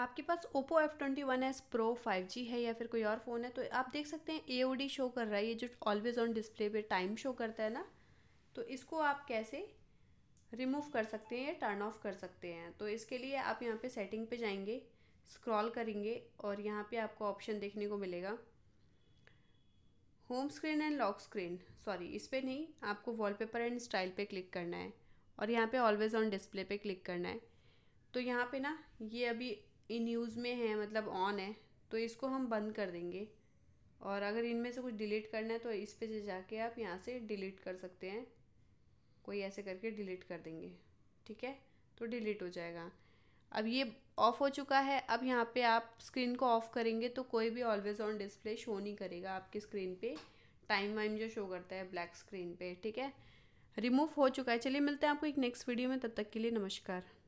आपके पास Oppo F twenty one S pro five G है या फिर कोई और फ़ोन है तो आप देख सकते हैं ए ओ डी शो कर रहा है ये जो ऑलवेज़ ऑन डिस्प्ले पे टाइम शो करता है ना तो इसको आप कैसे रिमूव कर सकते हैं या टर्न ऑफ कर सकते हैं तो इसके लिए आप यहाँ पे सेटिंग पे जाएंगे स्क्रॉल करेंगे और यहाँ पे आपको ऑप्शन देखने को मिलेगा home screen and lock screen sorry इस पर नहीं आपको वॉलपेपर एंड स्टाइल पे क्लिक करना है और यहाँ पे ऑलवेज़ ऑन डिस्प्ले पे क्लिक करना है तो यहाँ पे ना ये अभी इन यूज़ में है मतलब ऑन है तो इसको हम बंद कर देंगे और अगर इनमें से कुछ डिलीट करना है तो इस पे से जाके आप यहाँ से डिलीट कर सकते हैं कोई ऐसे करके डिलीट कर देंगे ठीक है तो डिलीट हो जाएगा अब ये ऑफ़ हो चुका है अब यहाँ पे आप स्क्रीन को ऑफ़ करेंगे तो कोई भी ऑलवेज़ ऑन डिस्प्ले शो नहीं करेगा आपकी स्क्रीन पे टाइम वाइम जो शो करता है ब्लैक स्क्रीन पे ठीक है रिमूव हो चुका है चलिए मिलते हैं आपको एक नेक्स्ट वीडियो में तब तक के लिए नमस्कार